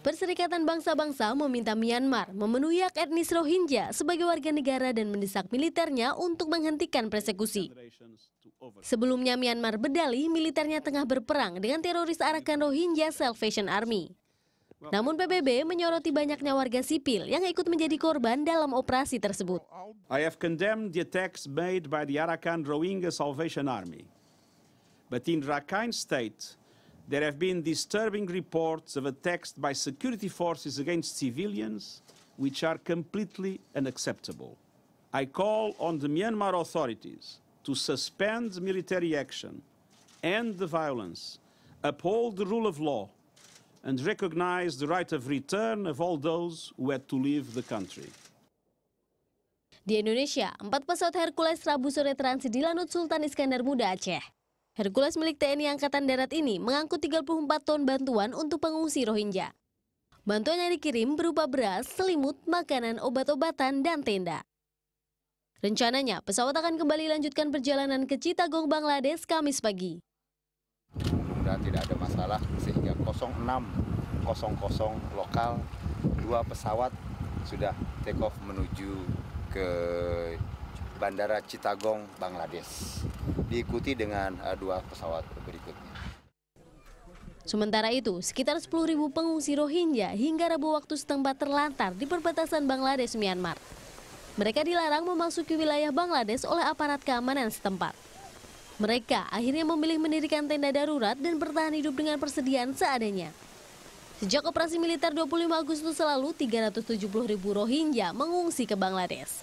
Perserikatan Bangsa-Bangsa meminta Myanmar memenuhi hak etnis Rohingya sebagai warga negara dan mendesak militernya untuk menghentikan persekusi. Sebelumnya Myanmar berdalih militernya tengah berperang dengan teroris arakan Rohingya Salvation Army. Namun PBB menyoroti banyaknya warga sipil yang ikut menjadi korban dalam operasi tersebut. I have condemned the attacks made by the Arakan Rohingya Salvation Army. But in Rakhine State, there have been disturbing reports of attacks by security forces against civilians, which are completely unacceptable. I call on the Myanmar authorities to suspend military action, end the violence, uphold the rule of law, and recognize the right of return of all those who had to leave the country. Di Indonesia, empat pesawat Hercules Rabu sore transit di Lanut Sultan Iskandar Muda Aceh. Hercules milik TNI Angkatan Darat ini mengangkut 34 ton bantuan untuk pengungsi Rohingya. Bantuan yang dikirim berupa beras, selimut, makanan, obat-obatan, dan tenda. Rencananya, pesawat akan kembali lanjutkan perjalanan ke Citagong, Bangladesh, Kamis pagi. Sudah tidak ada masalah, sehingga 0600 lokal, dua pesawat sudah take off menuju ke Bandara Citagong, Bangladesh. Diikuti dengan eh, dua pesawat berikutnya. Sementara itu, sekitar 10.000 pengungsi Rohingya hingga Rabu waktu setempat terlantar di perbatasan Bangladesh Myanmar. Mereka dilarang memasuki wilayah Bangladesh oleh aparat keamanan setempat. Mereka akhirnya memilih mendirikan tenda darurat dan bertahan hidup dengan persediaan seadanya. Sejak operasi militer 25 Agustus lalu, 370 ribu Rohingya mengungsi ke Bangladesh.